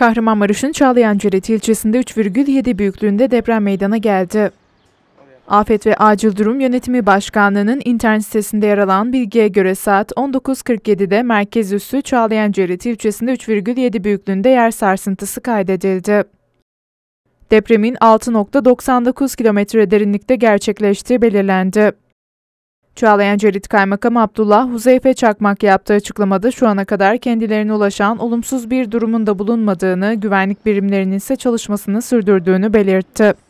Kahramanmaraş'ın Çağlayanceret ilçesinde 3,7 büyüklüğünde deprem meydana geldi. Afet ve Acil Durum Yönetimi Başkanlığı'nın internet sitesinde yer alan bilgiye göre saat 19.47'de merkez üssü Çağlayanceret ilçesinde 3,7 büyüklüğünde yer sarsıntısı kaydedildi. Depremin 6.99 kilometre derinlikte gerçekleştiği belirlendi. Çağlayan Cerit Kaymakam Abdullah Huzeyfe Çakmak yaptığı açıklamada şu ana kadar kendilerine ulaşan olumsuz bir durumun da bulunmadığını, güvenlik birimlerinin ise çalışmasını sürdürdüğünü belirtti.